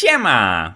Siema!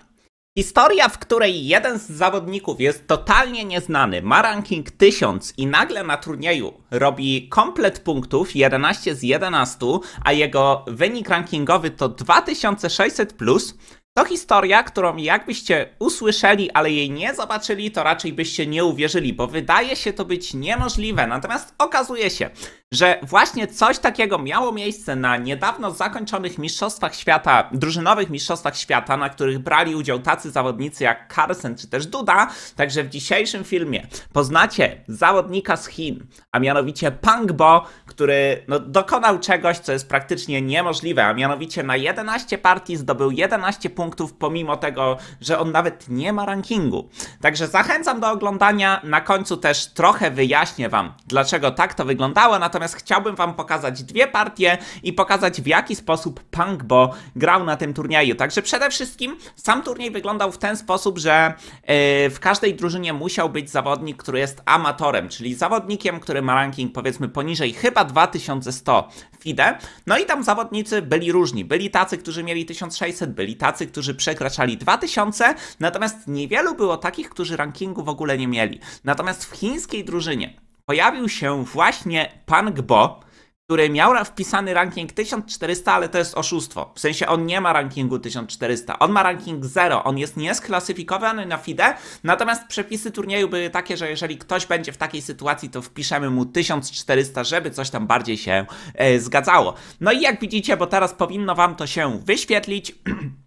Historia, w której jeden z zawodników jest totalnie nieznany, ma ranking 1000 i nagle na turnieju robi komplet punktów 11 z 11, a jego wynik rankingowy to 2600, plus, to historia, którą jakbyście usłyszeli, ale jej nie zobaczyli, to raczej byście nie uwierzyli, bo wydaje się to być niemożliwe. Natomiast okazuje się, że właśnie coś takiego miało miejsce na niedawno zakończonych mistrzostwach świata, drużynowych mistrzostwach świata, na których brali udział tacy zawodnicy jak Carson czy też Duda. Także w dzisiejszym filmie poznacie zawodnika z Chin, a mianowicie Pang Bo, który no, dokonał czegoś, co jest praktycznie niemożliwe, a mianowicie na 11 partii zdobył 11 punktów, pomimo tego, że on nawet nie ma rankingu. Także zachęcam do oglądania. Na końcu też trochę wyjaśnię Wam, dlaczego tak to wyglądało, natomiast natomiast chciałbym wam pokazać dwie partie i pokazać w jaki sposób Punkbo grał na tym turnieju. Także przede wszystkim sam turniej wyglądał w ten sposób, że yy, w każdej drużynie musiał być zawodnik, który jest amatorem, czyli zawodnikiem, który ma ranking powiedzmy poniżej chyba 2100 FIDE. No i tam zawodnicy byli różni. Byli tacy, którzy mieli 1600, byli tacy, którzy przekraczali 2000, natomiast niewielu było takich, którzy rankingu w ogóle nie mieli. Natomiast w chińskiej drużynie pojawił się właśnie pan Gbo, który miał wpisany ranking 1400, ale to jest oszustwo. W sensie on nie ma rankingu 1400, on ma ranking 0, on jest niesklasyfikowany na FIDE, natomiast przepisy turnieju były takie, że jeżeli ktoś będzie w takiej sytuacji, to wpiszemy mu 1400, żeby coś tam bardziej się e, zgadzało. No i jak widzicie, bo teraz powinno wam to się wyświetlić...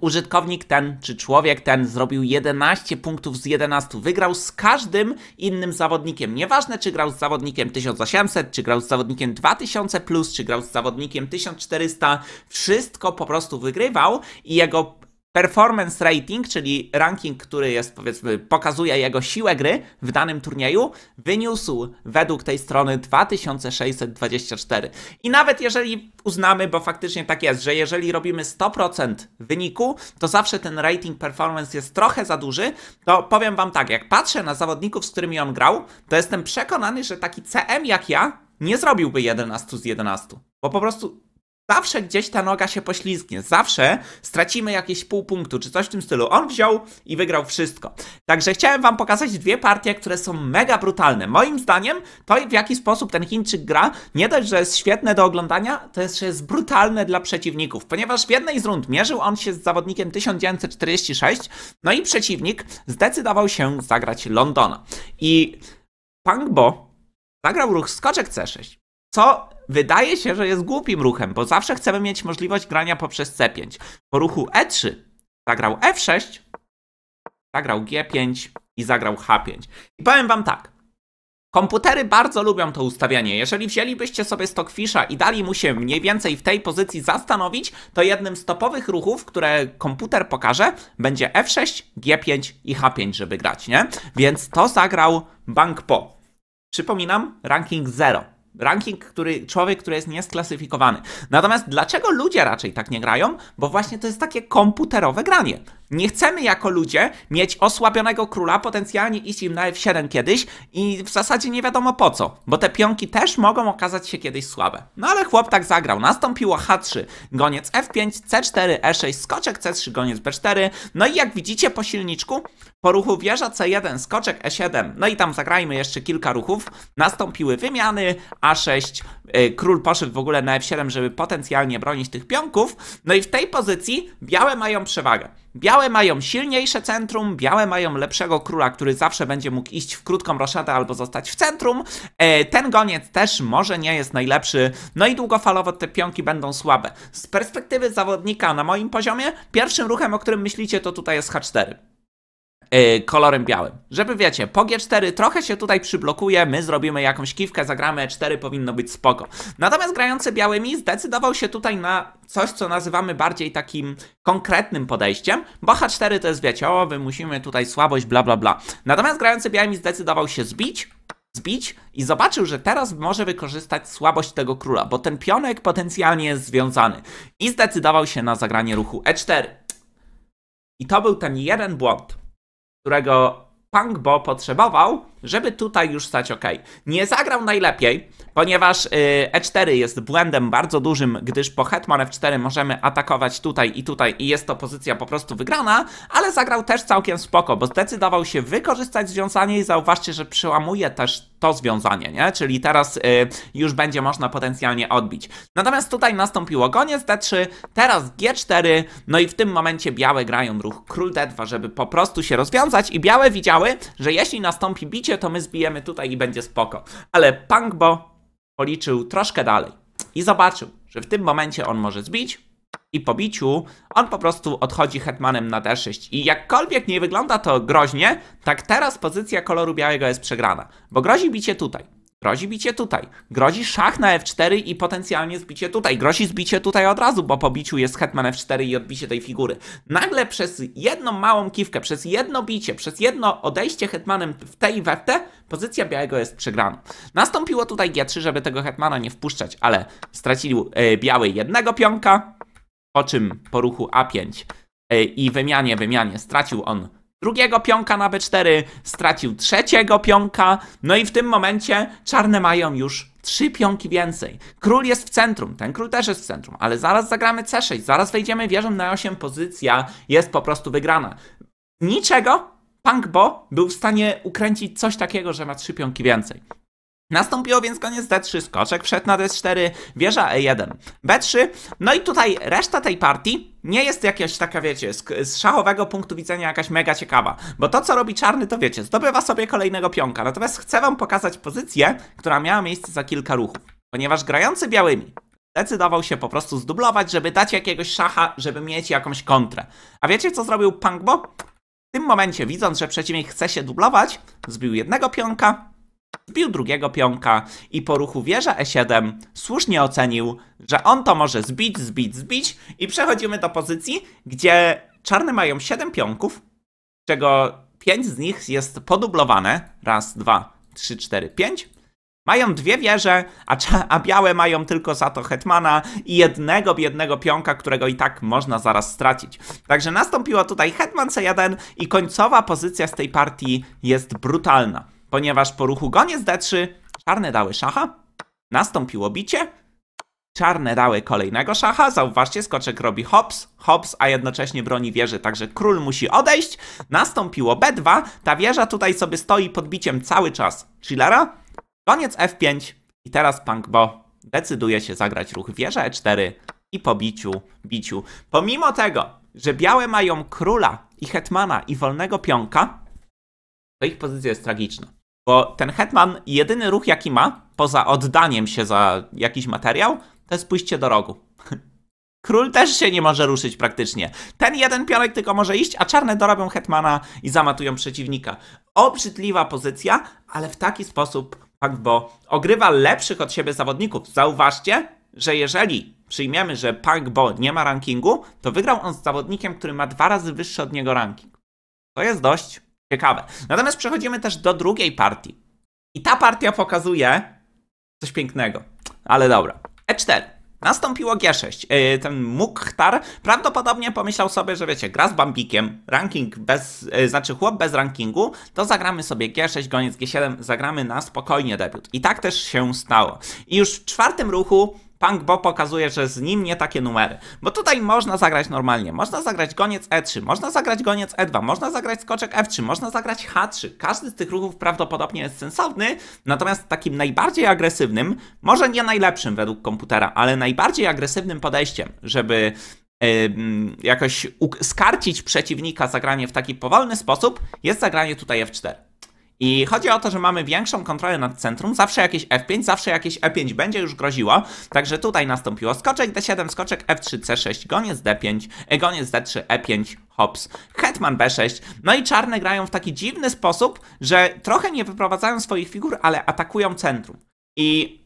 Użytkownik ten, czy człowiek ten zrobił 11 punktów z 11, wygrał z każdym innym zawodnikiem. Nieważne, czy grał z zawodnikiem 1800, czy grał z zawodnikiem 2000, plus, czy grał z zawodnikiem 1400, wszystko po prostu wygrywał i jego performance rating, czyli ranking, który jest powiedzmy pokazuje jego siłę gry w danym turnieju, wyniósł według tej strony 2624. I nawet jeżeli uznamy, bo faktycznie tak jest, że jeżeli robimy 100% wyniku, to zawsze ten rating performance jest trochę za duży, to powiem wam tak, jak patrzę na zawodników, z którymi on grał, to jestem przekonany, że taki CM jak ja nie zrobiłby 11 z 11. Bo po prostu zawsze gdzieś ta noga się poślizgnie, zawsze stracimy jakieś pół punktu czy coś w tym stylu. On wziął i wygrał wszystko. Także chciałem wam pokazać dwie partie, które są mega brutalne. Moim zdaniem to w jaki sposób ten Chińczyk gra, nie dość, że jest świetne do oglądania, to jeszcze jest brutalne dla przeciwników, ponieważ w jednej z rund mierzył on się z zawodnikiem 1946, no i przeciwnik zdecydował się zagrać Londona. I Pangbo zagrał ruch skoczek C6 co wydaje się, że jest głupim ruchem, bo zawsze chcemy mieć możliwość grania poprzez C5. Po ruchu E3 zagrał F6, zagrał G5 i zagrał H5. I powiem wam tak, Komputery bardzo lubią to ustawianie. Jeżeli wzięlibyście sobie Stockfisha i dali mu się mniej więcej w tej pozycji zastanowić, to jednym z topowych ruchów, które komputer pokaże, będzie F6, G5 i H5, żeby grać, nie? Więc to zagrał Bank Po. Przypominam, ranking 0 ranking, który człowiek, który jest niesklasyfikowany. Natomiast dlaczego ludzie raczej tak nie grają? Bo właśnie to jest takie komputerowe granie. Nie chcemy jako ludzie mieć osłabionego króla, potencjalnie iść im na F7 kiedyś i w zasadzie nie wiadomo po co, bo te pionki też mogą okazać się kiedyś słabe. No ale chłop tak zagrał. Nastąpiło H3, goniec F5, C4, E6, skoczek C3, goniec B4. No i jak widzicie po silniczku, po ruchu wieża C1, skoczek E7, no i tam zagrajmy jeszcze kilka ruchów, nastąpiły wymiany, A6, y, król poszedł w ogóle na F7, żeby potencjalnie bronić tych pionków, no i w tej pozycji białe mają przewagę. Białe mają silniejsze centrum, białe mają lepszego króla, który zawsze będzie mógł iść w krótką roszadę albo zostać w centrum. E, ten goniec też może nie jest najlepszy, no i długofalowo te pionki będą słabe. Z perspektywy zawodnika na moim poziomie, pierwszym ruchem, o którym myślicie, to tutaj jest H4. Yy, kolorem białym. Żeby wiecie, po G4 trochę się tutaj przyblokuje, my zrobimy jakąś kiwkę, zagramy E4, powinno być spoko. Natomiast grający białymi zdecydował się tutaj na coś, co nazywamy bardziej takim konkretnym podejściem, bo H4 to jest wiecie, o, musimy tutaj słabość, bla bla bla. Natomiast grający białymi zdecydował się zbić, zbić i zobaczył, że teraz może wykorzystać słabość tego króla, bo ten pionek potencjalnie jest związany. I zdecydował się na zagranie ruchu E4. I to był ten jeden błąd którego Pangbo potrzebował, żeby tutaj już stać ok. Nie zagrał najlepiej, ponieważ y, E4 jest błędem bardzo dużym, gdyż po hetman F4 możemy atakować tutaj i tutaj i jest to pozycja po prostu wygrana, ale zagrał też całkiem spoko, bo zdecydował się wykorzystać związanie i zauważcie, że przełamuje też to związanie, nie? Czyli teraz y, już będzie można potencjalnie odbić. Natomiast tutaj nastąpiło goniec D3, teraz G4, no i w tym momencie białe grają ruch król D2, żeby po prostu się rozwiązać i białe widziały, że jeśli nastąpi bicie udacie, to my zbijemy tutaj i będzie spoko. Ale Pangbo policzył troszkę dalej i zobaczył, że w tym momencie on może zbić i po biciu on po prostu odchodzi hetmanem na d6 i jakkolwiek nie wygląda to groźnie, tak teraz pozycja koloru białego jest przegrana, bo grozi bicie tutaj. Grozi bicie tutaj. Grozi szach na f4 i potencjalnie zbicie tutaj. Grozi zbicie tutaj od razu, bo po biciu jest hetman f4 i odbicie tej figury. Nagle przez jedną małą kiwkę, przez jedno bicie, przez jedno odejście hetmanem w tej i w te, pozycja białego jest przegrana. Nastąpiło tutaj g3, żeby tego hetmana nie wpuszczać, ale stracił e, biały jednego pionka, po czym po ruchu a5 e, i wymianie, wymianie stracił on drugiego pionka na B4, stracił trzeciego pionka, no i w tym momencie czarne mają już trzy pionki więcej. Król jest w centrum, ten król też jest w centrum, ale zaraz zagramy C6, zaraz wejdziemy wieżą na 8, pozycja jest po prostu wygrana. Niczego Pankbo był w stanie ukręcić coś takiego, że ma trzy pionki więcej. Nastąpiło więc koniec D3, skoczek wszedł na D4, wieża E1, B3. No i tutaj reszta tej partii nie jest jakaś taka, wiecie, z, z, szachowego punktu widzenia jakaś mega ciekawa. Bo to, co robi czarny, to wiecie, zdobywa sobie kolejnego pionka. Natomiast chcę wam pokazać pozycję, która miała miejsce za kilka ruchów. Ponieważ grający białymi decydował się po prostu zdublować, żeby dać jakiegoś szacha, żeby mieć jakąś kontrę. A wiecie, co zrobił Pangbo? W tym momencie, widząc, że przeciwnik chce się dublować, zbił jednego pionka, Zbił drugiego pionka i po ruchu wieża E7 słusznie ocenił, że on to może zbić, zbić, zbić i przechodzimy do pozycji, gdzie czarne mają 7 pionków, czego 5 z nich jest podublowane. Raz, dwa, trzy, cztery, pięć. Mają dwie wieże, a, a, białe mają tylko za to hetmana i jednego biednego pionka, którego i tak można zaraz stracić. Także nastąpiło tutaj hetman c1 i końcowa pozycja z tej partii jest brutalna. Ponieważ po ruchu goniec d3 czarne dały szacha, nastąpiło bicie, czarne dały kolejnego szacha, zauważcie, skoczek robi hops, hops, a jednocześnie broni wieży, także król musi odejść, nastąpiło b2, ta wieża tutaj sobie stoi pod biciem cały czas chillera, koniec f5 i teraz Punk Bo decyduje się zagrać ruch wieża e4 i po biciu, biciu. Pomimo tego, że białe mają króla i hetmana i wolnego pionka, to ich pozycja jest tragiczna. Bo ten hetman, jedyny ruch jaki ma, poza oddaniem się za jakiś materiał, to jest pójście do rogu. Król też się nie może ruszyć praktycznie. Ten jeden pionek tylko może iść, a czarne dorobią hetmana i zamatują przeciwnika. Obrzydliwa pozycja, ale w taki sposób Pangbo ogrywa lepszych od siebie zawodników. Zauważcie, że jeżeli przyjmiemy, że Pangbo nie ma rankingu, to wygrał on z zawodnikiem, który ma dwa razy wyższy od niego ranking. To jest dość ciekawe. Natomiast przechodzimy też do drugiej partii. I ta partia pokazuje coś pięknego. Ale dobra. E4. Nastąpiło G6. E, ten Mukhtar prawdopodobnie pomyślał sobie, że wiecie, gra z Bambikiem, ranking bez, e, znaczy chłop bez rankingu, to zagramy sobie G6, goniec G7, zagramy na spokojnie debiut. I tak też się stało. I już w czwartym ruchu Punk Bo pokazuje, że z nim nie takie numery. Bo tutaj można zagrać normalnie, można zagrać goniec E3, można zagrać goniec E2, można zagrać skoczek F3, można zagrać H3. Każdy z tych ruchów prawdopodobnie jest sensowny, natomiast takim najbardziej agresywnym, może nie najlepszym według komputera, ale najbardziej agresywnym podejściem, żeby jakoś skarcić przeciwnika zagranie w taki powolny sposób, jest zagranie tutaj F4. I chodzi o to, że mamy większą kontrolę nad centrum, zawsze jakieś F5, zawsze jakieś E5 będzie już groziło, także tutaj nastąpiło skoczek D7, skoczek F3, C6, goniec D5, e, goniec D3, E5, hops, hetman B6, no i czarne grają w taki dziwny sposób, że trochę nie wyprowadzają swoich figur, ale atakują centrum. I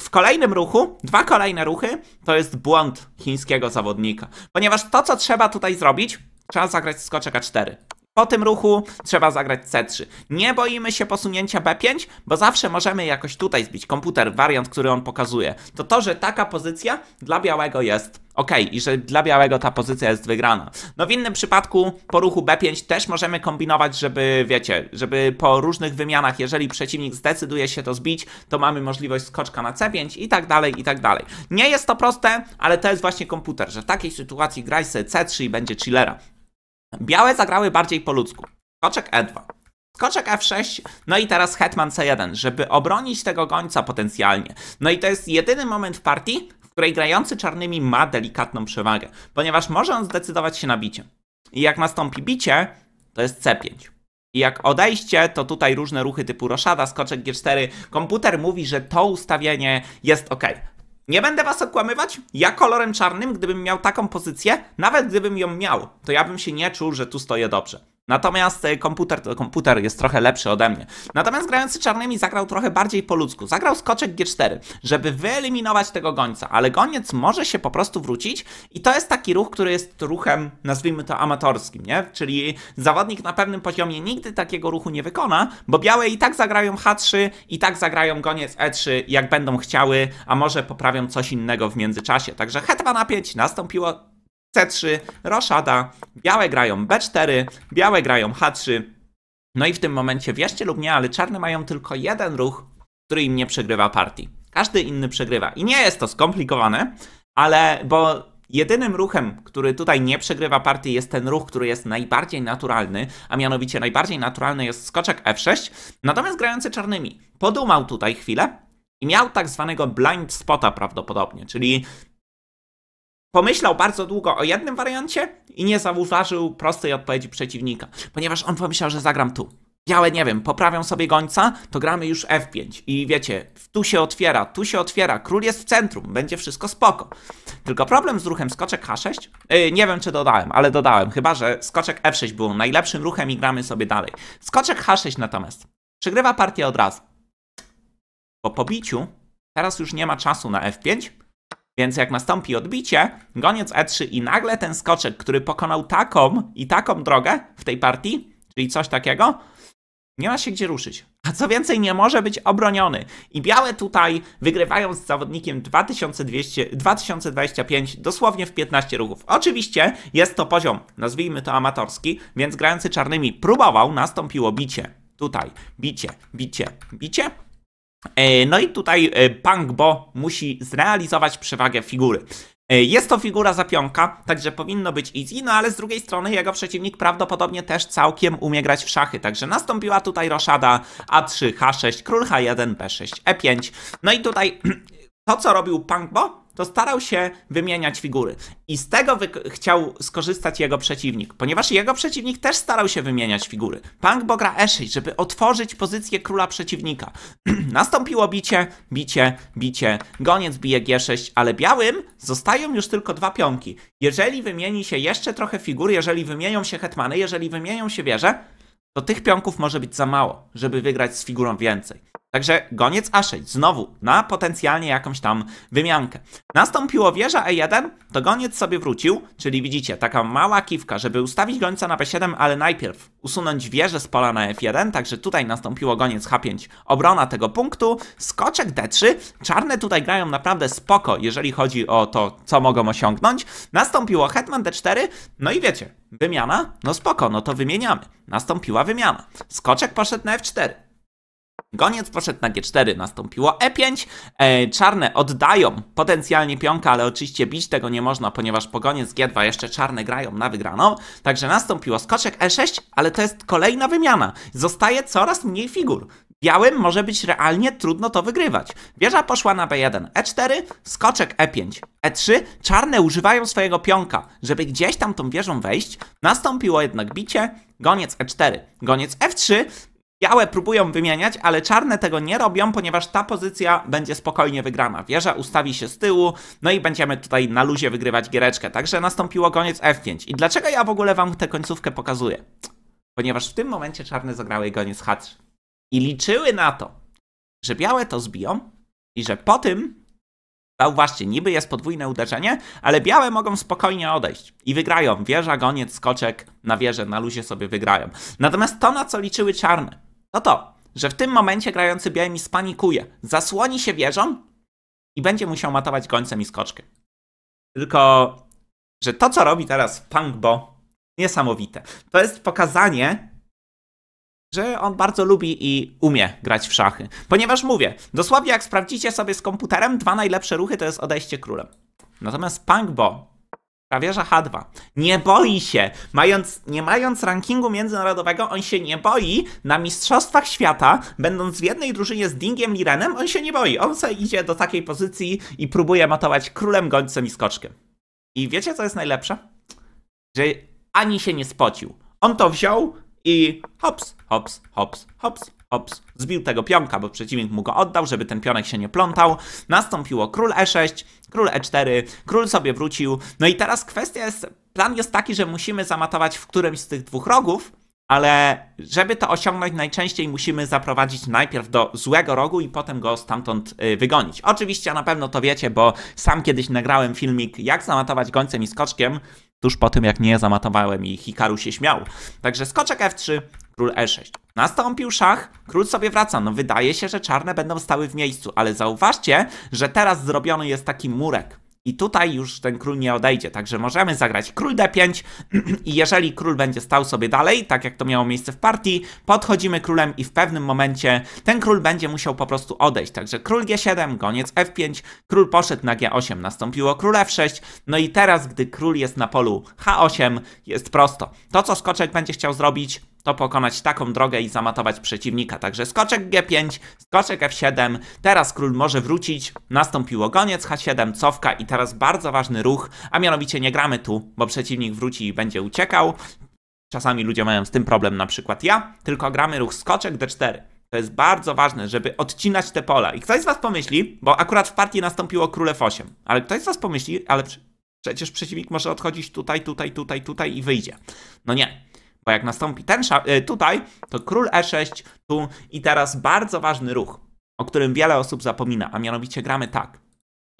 w kolejnym ruchu, dwa kolejne ruchy, to jest błąd chińskiego zawodnika. Ponieważ to, co trzeba tutaj zrobić, trzeba zagrać skoczek A4. Po tym ruchu trzeba zagrać C3. Nie boimy się posunięcia B5, bo zawsze możemy jakoś tutaj zbić komputer, wariant, który on pokazuje. To to, że taka pozycja dla białego jest ok i że dla białego ta pozycja jest wygrana. No w innym przypadku po ruchu B5 też możemy kombinować, żeby wiecie, żeby po różnych wymianach, jeżeli przeciwnik zdecyduje się to zbić, to mamy możliwość skoczka na C5 i tak dalej, i tak dalej. Nie jest to proste, ale to jest właśnie komputer, że w takiej sytuacji graj sobie C3 i będzie chillera. Białe zagrały bardziej po ludzku. Skoczek E2. Skoczek F6, no i teraz hetman C1, żeby obronić tego gońca potencjalnie. No i to jest jedyny moment w partii, w której grający czarnymi ma delikatną przewagę, ponieważ może on zdecydować się na bicie. I jak nastąpi bicie, to jest C5. I jak odejście, to tutaj różne ruchy typu roszada, skoczek G4. Komputer mówi, że to ustawienie jest ok. Nie będę was okłamywać, ja kolorem czarnym, gdybym miał taką pozycję, nawet gdybym ją miał, to ja bym się nie czuł, że tu stoję dobrze. Natomiast e, komputer, komputer jest trochę lepszy ode mnie. Natomiast grający czarnymi zagrał trochę bardziej po ludzku. Zagrał skoczek G4, żeby wyeliminować tego gońca, ale goniec może się po prostu wrócić i to jest taki ruch, który jest ruchem, nazwijmy to amatorskim, nie? Czyli zawodnik na pewnym poziomie nigdy takiego ruchu nie wykona, bo białe i tak zagrają H3, i tak zagrają goniec E3, jak będą chciały, a może poprawią coś innego w międzyczasie. Także hetwa na 5 nastąpiło C3, roszada, białe grają B4, białe grają H3. No i w tym momencie, wierzcie lub nie, ale czarne mają tylko jeden ruch, który im nie przegrywa partii. Każdy inny przegrywa. I nie jest to skomplikowane, ale bo jedynym ruchem, który tutaj nie przegrywa partii jest ten ruch, który jest najbardziej naturalny, a mianowicie najbardziej naturalny jest skoczek F6, natomiast grający czarnymi podumał tutaj chwilę i miał tak zwanego blind spota prawdopodobnie, czyli Pomyślał bardzo długo o jednym wariancie i nie zauważył prostej odpowiedzi przeciwnika, ponieważ on pomyślał, że zagram tu. Białe, nie wiem, poprawią sobie gońca, to gramy już F5. I wiecie, tu się otwiera, tu się otwiera, król jest w centrum, będzie wszystko spoko. Tylko problem z ruchem skoczek H6, yy, nie wiem czy dodałem, ale dodałem, chyba że skoczek F6 był najlepszym ruchem i gramy sobie dalej. Skoczek H6 natomiast przegrywa partię od razu. Po pobiciu teraz już nie ma czasu na F5, więc jak nastąpi odbicie, goniec E3 i nagle ten skoczek, który pokonał taką i taką drogę w tej partii, czyli coś takiego, nie ma się gdzie ruszyć. A co więcej, nie może być obroniony. I białe tutaj wygrywają z zawodnikiem 2200, 2025 dosłownie w 15 ruchów. Oczywiście jest to poziom, nazwijmy to amatorski, więc grający czarnymi próbował, nastąpiło bicie. Tutaj bicie, bicie, bicie, E, no i tutaj e, Pangbo musi zrealizować przewagę figury. E, jest to figura zapionka, także powinno być easy, no ale z drugiej strony jego przeciwnik prawdopodobnie też całkiem umie grać w szachy, także nastąpiła tutaj roszada A3, H6, król H1, B6, E5. No i tutaj to, co robił Pangbo, to starał się wymieniać figury. I z tego chciał skorzystać jego przeciwnik, ponieważ jego przeciwnik też starał się wymieniać figury. Punk bogra e6 żeby otworzyć pozycję króla przeciwnika. Nastąpiło bicie, bicie, bicie. Goniec bije G6, ale białym zostają już tylko dwa pionki. Jeżeli wymieni się jeszcze trochę figur, jeżeli wymienią się hetmany, jeżeli wymienią się wieże, to tych pionków może być za mało, żeby wygrać z figurą więcej. Także goniec A6, znowu na potencjalnie jakąś tam wymiankę. Nastąpiło wieża E1, to goniec sobie wrócił, czyli widzicie, taka mała kiwka, żeby ustawić gońca na B7, ale najpierw usunąć wieżę z pola na F1, także tutaj nastąpiło goniec H5, obrona tego punktu, skoczek D3, czarne tutaj grają naprawdę spoko, jeżeli chodzi o to, co mogą osiągnąć. Nastąpiło hetman D4, no i wiecie, wymiana, no spoko, no to wymieniamy. Nastąpiła wymiana. Skoczek poszedł na F4. Goniec poszedł na G4, nastąpiło E5. E, czarne oddają potencjalnie pionka, ale oczywiście bić tego nie można, ponieważ po goniec G2 jeszcze czarne grają na wygraną. Także nastąpiło skoczek E6, ale to jest kolejna wymiana. Zostaje coraz mniej figur. Białym może być realnie trudno to wygrywać. Wieża poszła na B1, E4, skoczek E5, E3. Czarne używają swojego pionka, żeby gdzieś tam tą wieżą wejść. Nastąpiło jednak bicie, goniec E4, goniec F3. Białe próbują wymieniać, ale czarne tego nie robią, ponieważ ta pozycja będzie spokojnie wygrana. Wieża ustawi się z tyłu, no i będziemy tutaj na luzie wygrywać giereczkę. Także nastąpiło koniec F5. I dlaczego ja w ogóle wam tę końcówkę pokazuję? Ponieważ w tym momencie czarne zagrały goniec H3. I liczyły na to, że białe to zbiją i że po tym Zauważcie, niby jest podwójne uderzenie, ale białe mogą spokojnie odejść i wygrają. Wieża, goniec, skoczek na wieżę, na luzie sobie wygrają. Natomiast to, na co liczyły czarne, no to, że w tym momencie grający białymi spanikuje, zasłoni się wieżą i będzie musiał matować gońcem i skoczkę. Tylko, że to, co robi teraz Pangbo, niesamowite. To jest pokazanie, że on bardzo lubi i umie grać w szachy. Ponieważ mówię, dosłownie jak sprawdzicie sobie z komputerem, dwa najlepsze ruchy to jest odejście królem. Natomiast Pangbo że H2. Nie boi się. Mając, nie mając rankingu międzynarodowego, on się nie boi. Na Mistrzostwach Świata, będąc w jednej drużynie z Dingiem Lirenem, on się nie boi. On se idzie do takiej pozycji i próbuje matować królem, gońcem i skoczkiem. I wiecie, co jest najlepsze? Że ani się nie spocił. On to wziął i hops, hops, hops, hops, ops, zbił tego pionka, bo przeciwnik mu go oddał, żeby ten pionek się nie plątał. Nastąpiło król e6, król e4, król sobie wrócił. No i teraz kwestia jest, plan jest taki, że musimy zamatować w którymś z tych dwóch rogów, ale żeby to osiągnąć, najczęściej musimy zaprowadzić najpierw do złego rogu i potem go stamtąd y, wygonić. Oczywiście na pewno to wiecie, bo sam kiedyś nagrałem filmik, jak zamatować gońcem i skoczkiem, tuż po tym, jak nie zamatowałem i Hikaru się śmiał. Także skoczek F3, król e6. Nastąpił szach, król sobie wraca. No wydaje się, że czarne będą stały w miejscu, ale zauważcie, że teraz zrobiony jest taki murek. I tutaj już ten król nie odejdzie, także możemy zagrać król d5 i jeżeli król będzie stał sobie dalej, tak jak to miało miejsce w partii, podchodzimy królem i w pewnym momencie ten król będzie musiał po prostu odejść. Także król g7, goniec f5, król poszedł na g8, nastąpiło król f6, no i teraz, gdy król jest na polu h8, jest prosto. To, co skoczek będzie chciał zrobić, to pokonać taką drogę i zamatować przeciwnika. Także skoczek G5, skoczek F7, teraz król może wrócić, nastąpił goniec H7, cofka i teraz bardzo ważny ruch, a mianowicie nie gramy tu, bo przeciwnik wróci i będzie uciekał. Czasami ludzie mają z tym problem, na przykład ja, tylko gramy ruch skoczek D4. To jest bardzo ważne, żeby odcinać te pola. I ktoś z was pomyśli, bo akurat w partii nastąpiło król F8, ale ktoś z was pomyśli, ale przecież przeciwnik może odchodzić tutaj, tutaj, tutaj, tutaj i wyjdzie. No nie, bo jak nastąpi ten y, tutaj, to król e6, tu i teraz bardzo ważny ruch, o którym wiele osób zapomina, a mianowicie gramy tak.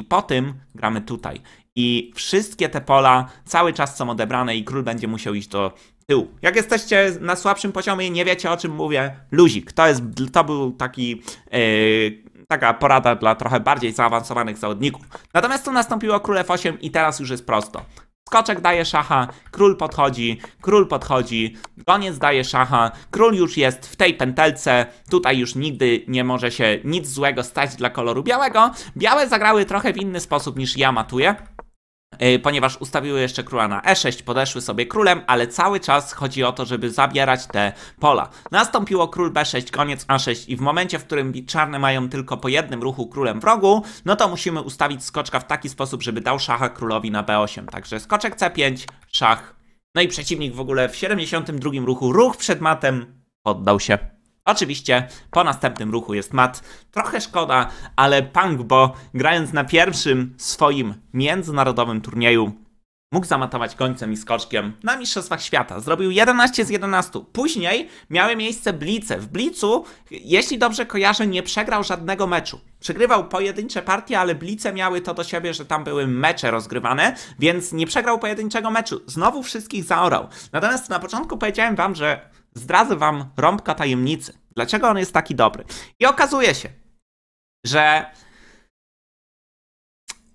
I po tym gramy tutaj. I wszystkie te pola cały czas są odebrane i król będzie musiał iść do tyłu. Jak jesteście na słabszym poziomie i nie wiecie o czym mówię, luzik. To, jest, to był taki... Yy, taka porada dla trochę bardziej zaawansowanych zawodników. Natomiast tu nastąpiło król F8 i teraz już jest prosto. Skoczek daje szacha, król podchodzi, król podchodzi, goniec daje szacha, król już jest w tej pętelce, tutaj już nigdy nie może się nic złego stać dla koloru białego. Białe zagrały trochę w inny sposób niż ja matuję. E, ponieważ ustawiły jeszcze króla na e6, podeszły sobie królem, ale cały czas chodzi o to, żeby zabierać te pola. Nastąpiło król b6, koniec a6 i w momencie, w którym czarne mają tylko po jednym ruchu królem w rogu, no to musimy ustawić skoczka w taki sposób, żeby dał szacha królowi na b8. Także skoczek c5, szach. No i przeciwnik w ogóle w 72 ruchu, ruch przed matem, poddał się. Oczywiście po następnym ruchu jest mat. Trochę szkoda, ale Pangbo grając na pierwszym swoim międzynarodowym turnieju mógł zamatować końcem i skoczkiem na Mistrzostwach Świata. Zrobił 11 z 11. Później miały miejsce blice. W blicu, jeśli dobrze kojarzę, nie przegrał żadnego meczu. Przegrywał pojedyncze partie, ale blice miały to do siebie, że tam były mecze rozgrywane, więc nie przegrał pojedynczego meczu. Znowu wszystkich zaorał. Natomiast na początku powiedziałem wam, że zdradzę wam rąbka tajemnicy, dlaczego on jest taki dobry. I okazuje się, że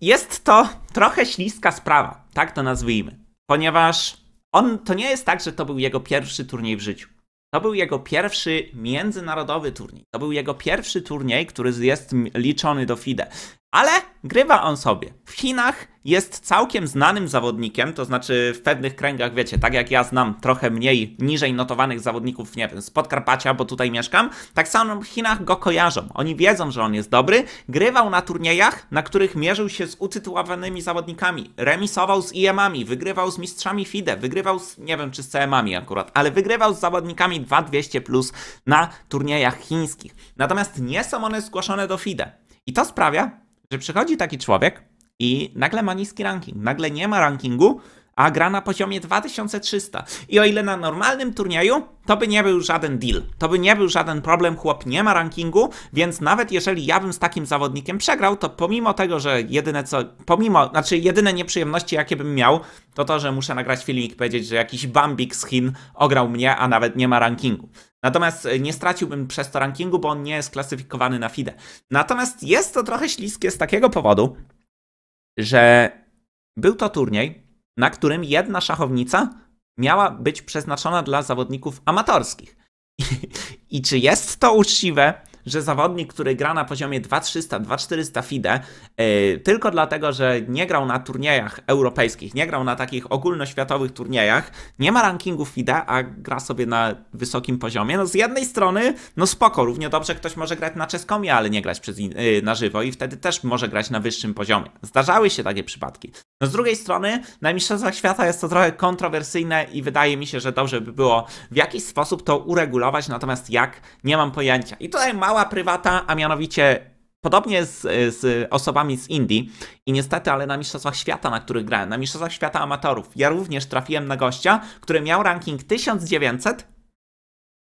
jest to trochę śliska sprawa, tak to nazwijmy, ponieważ on to nie jest tak, że to był jego pierwszy turniej w życiu. To był jego pierwszy międzynarodowy turniej. To był jego pierwszy turniej, który jest liczony do FIDE ale grywa on sobie. W Chinach jest całkiem znanym zawodnikiem, to znaczy w pewnych kręgach, wiecie, tak jak ja znam trochę mniej niżej notowanych zawodników, nie wiem, z Podkarpacia, bo tutaj mieszkam, tak samo w Chinach go kojarzą. Oni wiedzą, że on jest dobry, grywał na turniejach, na których mierzył się z utytułowanymi zawodnikami, remisował z iem ami wygrywał z mistrzami FIDE, wygrywał z, nie wiem czy z CM-ami akurat, ale wygrywał z zawodnikami 2200 plus na turniejach chińskich. Natomiast nie są one zgłoszone do FIDE. I to sprawia, że przychodzi taki człowiek i nagle ma niski ranking, nagle nie ma rankingu, a gra na poziomie 2300. I o ile na normalnym turnieju, to by nie był żaden deal, to by nie był żaden problem, chłop nie ma rankingu, więc nawet jeżeli ja bym z takim zawodnikiem przegrał, to pomimo tego, że jedyne co, pomimo, znaczy jedyne nieprzyjemności jakie bym miał, to to, że muszę nagrać filmik, powiedzieć, że jakiś bambik z Chin ograł mnie, a nawet nie ma rankingu. Natomiast e, nie straciłbym przez to rankingu, bo on nie jest klasyfikowany na FIDE. Natomiast jest to trochę śliskie z takiego powodu, że był to turniej, na którym jedna szachownica miała być przeznaczona dla zawodników amatorskich. I, I czy jest to uczciwe? że zawodnik, który gra na poziomie 2300-2400 FIDE, yy, tylko dlatego, że nie grał na turniejach europejskich, nie grał na takich ogólnoświatowych turniejach, nie ma rankingu FIDE, a gra sobie na wysokim poziomie, no z jednej strony, no spoko, równie dobrze ktoś może grać na czeskomie, ale nie grać przez, yy, na żywo i wtedy też może grać na wyższym poziomie. Zdarzały się takie przypadki. No z drugiej strony, na Mistrzostwach Świata jest to trochę kontrowersyjne i wydaje mi się, że dobrze by było w jakiś sposób to uregulować, natomiast jak, nie mam pojęcia. I tutaj mała prywata, a mianowicie Podobnie z, z, osobami z Indii i niestety, ale na Mistrzostwach Świata, na których grałem, na Mistrzostwach Świata Amatorów, ja również trafiłem na gościa, który miał ranking 1900,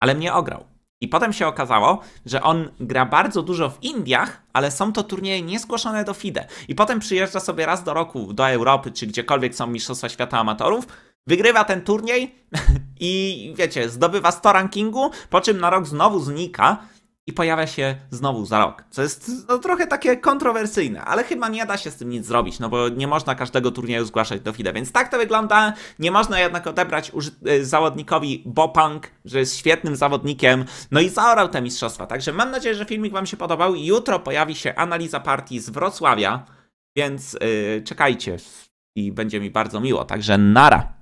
ale mnie ograł. I potem się okazało, że on gra bardzo dużo w Indiach, ale są to turnieje niezgłoszone do FIDE. I potem przyjeżdża sobie raz do roku do Europy, czy gdziekolwiek są Mistrzostwa Świata Amatorów, wygrywa ten turniej i wiecie, zdobywa 100 rankingu, po czym na rok znowu znika i pojawia się znowu za rok. Co jest no, trochę takie kontrowersyjne, ale chyba nie da się z tym nic zrobić, no bo nie można każdego turnieju zgłaszać do FIDE, więc tak to wygląda. Nie można jednak odebrać e, zawodnikowi Bopang, że jest świetnym zawodnikiem, no i zaorał te mistrzostwa. Także mam nadzieję, że filmik Wam się podobał. Jutro pojawi się analiza partii z Wrocławia, więc yy, czekajcie i będzie mi bardzo miło. Także nara!